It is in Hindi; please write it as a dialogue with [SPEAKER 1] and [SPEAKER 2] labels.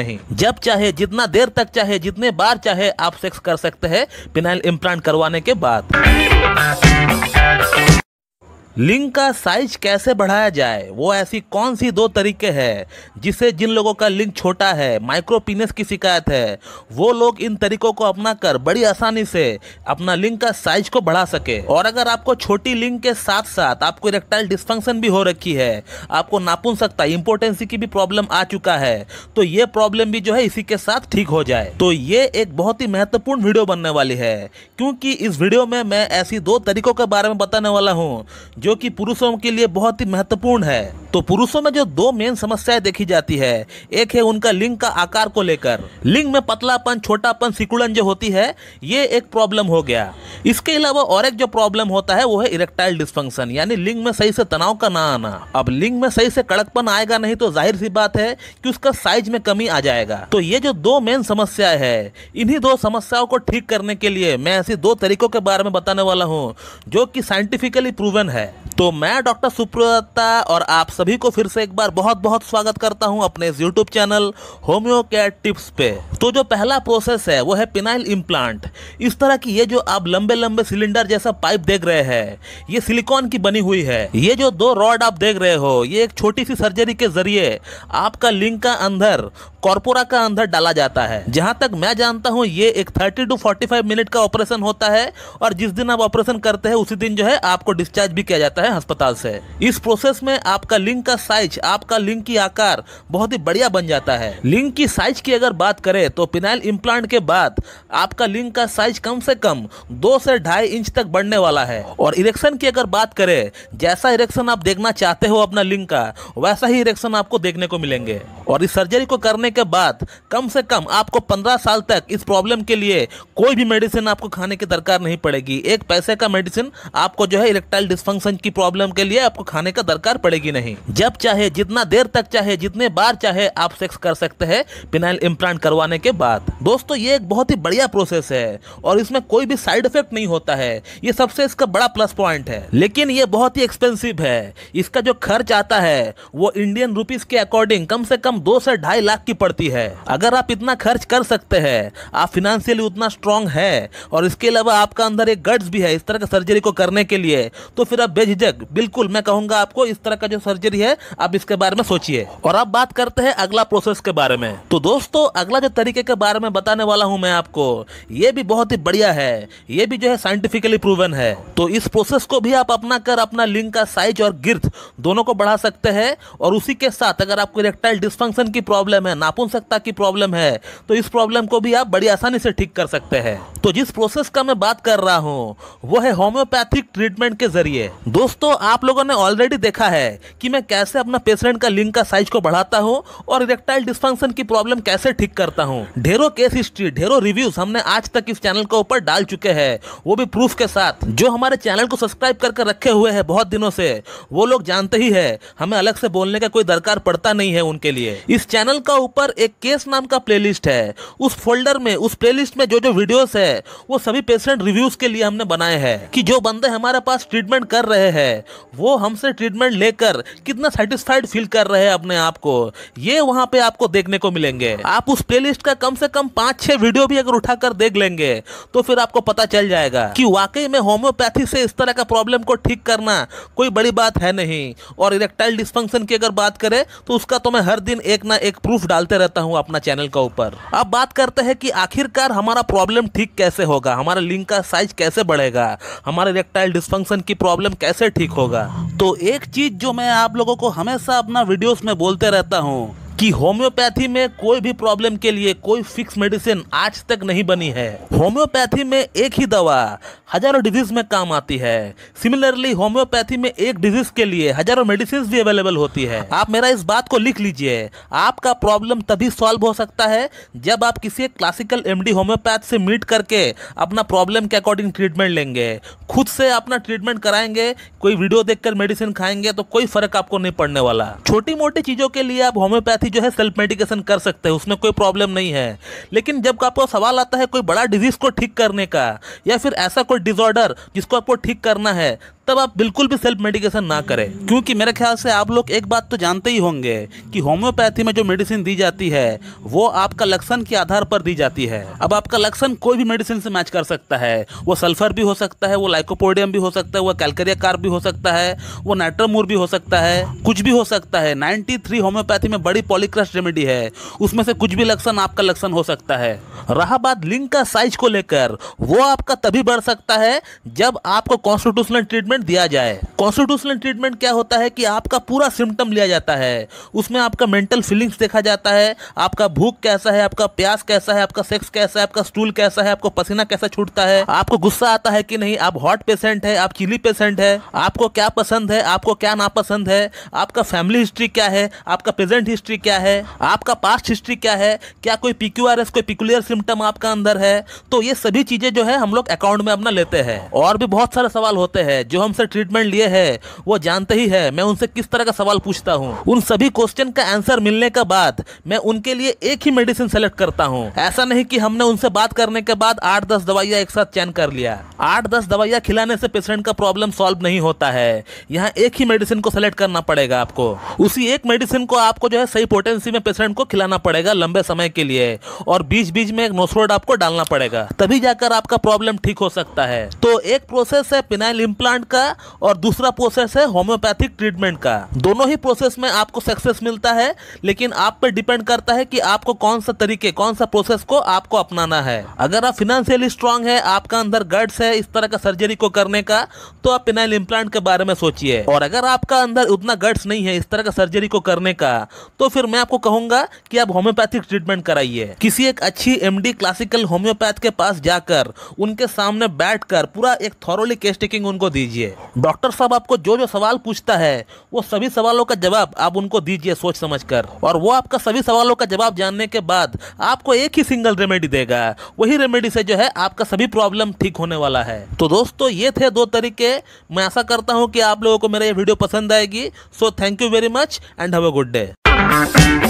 [SPEAKER 1] नहीं जब चाहे जितना देर तक चाहे जितने बार चाहे आप सेक्स कर सकते हैं पिनाइल इम्प्लांट करवाने के बाद लिंक का साइज कैसे बढ़ाया जाए वो ऐसी कौन सी दो तरीके हैं जिससे जिन लोगों का लिंक छोटा है माइक्रोपिनस की शिकायत है वो लोग इन तरीकों को अपना कर बड़ी आसानी से अपना लिंक का साइज को बढ़ा सके और अगर आपको छोटी लिंक के साथ साथ आपको इरेक्टाइल डिस्फंक्शन भी हो रखी है आपको नापुन सकता इंपोर्टेंसी की भी प्रॉब्लम आ चुका है तो ये प्रॉब्लम भी जो है इसी के साथ ठीक हो जाए तो ये एक बहुत ही महत्वपूर्ण वीडियो बनने वाली है क्योंकि इस वीडियो में मैं ऐसी दो तरीकों के बारे में बताने वाला हूँ जो कि पुरुषों के लिए बहुत ही महत्वपूर्ण है तो पुरुषों में जो दो मेन समस्याएं देखी जाती है एक है उनका लिंग का आकार को लेकर लिंग में पतलापन छोटापन सिकुड़न जो होती है ये एक प्रॉब्लम हो गया इसके अलावा और एक जो प्रॉब्लम होता है वो है इरेक्टाइल डिस्फंक्शन यानी लिंग में सही से तनाव का ना आना अब लिंग में सही से कड़कपन आएगा नहीं तो जाहिर सी बात है कि उसका साइज में कमी आ जाएगा तो ये जो दो मेन समस्या है इन्हीं दो समस्याओं को ठीक करने के लिए मैं ऐसे दो तरीकों के बारे में बताने वाला हूँ जो कि साइंटिफिकली प्रूवन है तो मैं डॉक्टर सुप्रदत्ता और आप सब सभी को फिर से एक बार बहुत बहुत स्वागत करता हूं अपने इस YouTube channel homeo care tips पे तो जो पहला प्रोसेस है वो है पिनाइल इम्प्लांट इस तरह की ये जो आप लंबे लंबे सिलेंडर जैसा पाइप देख रहे हैं ये सिलिकॉन की बनी हुई है ये जो दो रॉड आप देख रहे हो ये एक छोटी सी सर्जरी के जरिए आपका लिंग का अंदर कॉर्पोरा का अंदर डाला जाता है जहां तक मैं जानता हूं ये एक 30 टू 45 मिनट का ऑपरेशन होता है और जिस दिन आप ऑपरेशन करते हैं उसी दिन जो है आपको डिस्चार्ज भी किया जाता है अस्पताल से इस प्रोसेस में आपका लिंग का साइज आपका लिंग की आकार बहुत ही बढ़िया बन जाता है लिंग की साइज की अगर बात करें तो पिनाइल इम्प्लांट के बाद आपका लिंग का साइज कम से कम दो से ढाई इंच तक बढ़ने वाला है और इरेक्शन की अगर बात करें जैसा इरेक्शन आप देखना चाहते हो अपना लिंग का वैसा ही इरेक्शन आपको देखने को मिलेंगे और इस सर्जरी को करने के बाद कम से कम आपको पंद्रह साल तक इस प्रॉब्लम के लिए कोई भी मेडिसिन आपको खाने की दरकार नहीं पड़ेगी एक पैसे का मेडिसिन आपको जो है इलेक्ट्राइल डिस्फंक्शन की प्रॉब्लम के लिए आपको खाने का दरकार पड़ेगी नहीं जब चाहे जितना देर तक चाहे जितने बार चाहे आप सेक्स कर सकते हैं पिनाइल इम्प्लांट करवाने के बाद दोस्तों ये एक बहुत ही बढ़िया प्रोसेस है और इसमें कोई भी साइड इफेक्ट नहीं होता है ये सबसे इसका बड़ा प्लस पॉइंट है लेकिन ये बहुत ही एक्सपेंसिव है इसका जो खर्च आता है वो इंडियन रुपीज के अकॉर्डिंग कम से कम दो से ढाई लाख की पड़ती है अगर आप इतना खर्च कर सकते हैं आप फिनेंशियली उतना स्ट्रांग है और इसके अलावा आपका अंदर एक गट्स भी है इस तरह का सर्जरी को करने के लिए तो फिर आप बेझिझक बिल्कुल मैं कहूंगा आपको इस तरह का जो सर्जरी है आप इसके बारे में सोचिए और आप बात करते हैं अगला प्रोसेस के बारे में तो दोस्तों अगला जो तरीके के बारे में बताने वाला हूँ मैं आपको ये भी बहुत ही बढ़िया है ये भी जो है साइंटिफिकली प्रूवन है तो इस प्रोसेस को भी आप अपना कर अपना लिंग का साइज और गिर्थ दोनों को बढ़ा सकते हैं और उसी के साथ अगर आपको रेक्टाइल डिस्फंक्शन की प्रॉब्लम है नापुंसकता की प्रॉब्लम है तो इस प्रॉब्लम को भी आप बड़ी आसानी से ठीक कर सकते हैं तो जिस प्रोसेस का मैं बात कर रहा हूँ वो है होम्योपैथिक ट्रीटमेंट के जरिए दोस्तों आप लोगों ने ऑलरेडी देखा है कि मैं कैसे अपना पेशेंट का लिंग का साइज को बढ़ाता हूँ और इरेक्टाइल डिस्फंक्शन की प्रॉब्लम कैसे ठीक करता हूँ ढेरों केस हिस्ट्री ढेरों रिव्यूज हमने आज तक इस चैनल के ऊपर डाल चुके हैं वो भी प्रूफ के साथ जो हमारे चैनल को सब्सक्राइब करके रखे हुए हैं बहुत दिनों से वो लोग जानते ही है हमें अलग से बोलने का कोई दरकार पड़ता नहीं है उनके लिए इस चैनल का ऊपर एक केस नाम का प्लेलिस्ट है उस फोल्डर में उस प्लेलिस्ट में जो जो वीडियोस है वो सभी पेशेंट रिव्यूज के लिए हमने बनाए हैं कि जो बंदे हमारे पास ट्रीटमेंट कर रहे हैं वो हमसे ट्रीटमेंट लेकर कितना सेटिस्फाइड फील कर रहे हैं अपने आप को ये वहाँ पे आपको देखने को मिलेंगे आप उस प्ले का कम से कम पाँच छः वीडियो भी अगर उठा देख लेंगे तो फिर आपको पता चल जाएगा कि वाकई में होम्योपैथी से इस तरह का प्रॉब्लम को ठीक करना कोई बड़ी बात है नहीं और इरेक्टाइल डिस्फंक्शन की अगर बात करें तो उसका तो मैं हर दिन एक ना एक प्रूफ डाल डालते रहता हूँ अपना चैनल के ऊपर अब बात करते हैं कि आखिरकार हमारा प्रॉब्लम ठीक कैसे होगा हमारा लिंक का साइज कैसे बढ़ेगा हमारे रेक्टाइल डिस्फंक्शन की प्रॉब्लम कैसे ठीक होगा तो एक चीज़ जो मैं आप लोगों को हमेशा अपना वीडियोस में बोलते रहता हूँ कि होम्योपैथी में कोई भी प्रॉब्लम के लिए कोई फिक्स मेडिसिन आज तक नहीं बनी है होम्योपैथी में एक ही दवा हजारों डिजीज में काम आती है सिमिलरली होम्योपैथी में एक डिजीज के लिए हजारों मेडिसिन भी अवेलेबल होती है आप मेरा इस बात को लिख लीजिए आपका प्रॉब्लम तभी सॉल्व हो सकता है जब आप किसी एक क्लासिकल एमडी होम्योपैथ से मीट करके अपना प्रॉब्लम के अकॉर्डिंग ट्रीटमेंट लेंगे खुद से अपना ट्रीटमेंट कराएंगे कोई वीडियो देखकर मेडिसिन खाएंगे तो कोई फर्क आपको नहीं पड़ने वाला छोटी मोटी चीजों के लिए आप होम्योपैथी विद्यार्थी जो है सेल्फ मेडिकेशन कर सकते हैं उसमें कोई प्रॉब्लम नहीं है लेकिन जब आपको सवाल आता है कोई बड़ा डिजीज़ को ठीक करने का या फिर ऐसा कोई डिजॉर्डर जिसको आपको ठीक करना है तब आप बिल्कुल भी सेल्फ मेडिकेशन ना करें क्योंकि मेरे ख्याल से आप लोग एक बात तो जानते ही होंगे कि होम्योपैथी में जो मेडिसिन दी जाती है वो आपका लक्षण के आधार पर दी जाती है अब आपका लक्षण कोई भी मेडिसिन से मैच कर सकता है वो सल्फर भी हो सकता है वो लाइकोपोडियम भी हो सकता है वो कैलकरिया कार्ब भी हो सकता है वो नाइट्रोमूर भी हो सकता है कुछ भी हो सकता है नाइन्टी होम्योपैथी में बड़ी पॉलीक्रस्ट रेमेडी है उसमें से कुछ भी लक्षण आपका लक्षण हो सकता है रहा बात लिंग का साइज को लेकर वो आपका तभी बढ़ सकता है जब आपको कॉन्स्टिट्यूशनल ट्रीटमेंट दिया जाए कॉन्स्टिट्यूशनल ट्रीटमेंट क्या होता है कि आपका पूरा सिम्टम लिया जाता है उसमें आपका मेंटल फीलिंग्स देखा जाता है आपका भूख कैसा है आपका प्यास कैसा है आपका सेक्स कैसा है आपका स्टूल कैसा है आपको पसीना कैसा छूटता है आपको गुस्सा आता है कि नहीं आप हॉट पेशेंट है आप चिली पेशेंट है आपको क्या पसंद है आपको क्या नापसंद है आपका फैमिली हिस्ट्री क्या है आपका प्रेजेंट हिस्ट्री क्या है आपका पास्ट हिस्ट्री क्या है क्या कोई पिक्यूआरएस कोई पिकुलर सिम्टम आपका अंदर है तो ये सभी चीजें जो है हम लोग अकाउंट में अपना लेते हैं और भी बहुत सारे सवाल होते हैं जो हमसे ट्रीटमेंट लिए है वो जानते ही है मैं उनसे किस तरह का सवाल पूछता हूँ उन सभी क्वेश्चन का आंसर मिलने के बाद मैं उनके लिए एक ही मेडिसिन सेलेक्ट करता हूँ ऐसा नहीं की हमने उनसे बात करने के बाद आठ दस दवाइयाँ एक साथ चैन कर लिया आठ दस दवाइयाँ खिलाने से पेशेंट का प्रॉब्लम सॉल्व नहीं होता है यहाँ एक ही मेडिसिन को सेलेक्ट करना पड़ेगा आपको उसी एक मेडिसिन को आपको जो है सही पोटेंसी में पेशेंट को खिलाना पड़ेगा लंबे समय के लिए और बीच बीच में एक नोसरोड आपको डालना पड़ेगा तभी जाकर आपका प्रॉब्लम ठीक हो सकता है तो एक प्रोसेस है पिनाइल इम्प्लांट का और दूसरा प्रोसेस है होम्योपैथिक ट्रीटमेंट का दोनों ही प्रोसेस में आपको सक्सेस मिलता है लेकिन आप पर डिपेंड करता है कि आपको कौन सा तरीके कौन सा प्रोसेस को आपको अपनाना है अगर आप फिनेंशियली स्ट्रांग है आपका अंदर गट्स है इस तरह का सर्जरी को करने का तो आप पिनाइल इम्प्लांट के बारे में सोचिए और अगर आपका अंदर उतना गट्स नहीं है इस तरह का सर्जरी को करने का तो फिर और मैं आपको कहूंगा कि आप होम्योपैथिक ट्रीटमेंट कराइए किसी एक अच्छी एमडी क्लासिकल होम्योपैथ के पास जाकर उनके सामने बैठकर पूरा एक थॉरोली केस टेकिंग उनको दीजिए डॉक्टर साहब आपको जो जो सवाल पूछता है वो सभी सवालों का जवाब आप उनको दीजिए सोच समझ कर और वो आपका सभी सवालों का जवाब जानने के बाद आपको एक ही सिंगल रेमेडी देगा वही रेमेडी से जो है आपका सभी प्रॉब्लम ठीक होने वाला है तो दोस्तों ये थे दो तरीके मैं ऐसा करता हूँ कि आप लोगों को मेरा ये वीडियो पसंद आएगी so thank you very much and have a good day Thank you.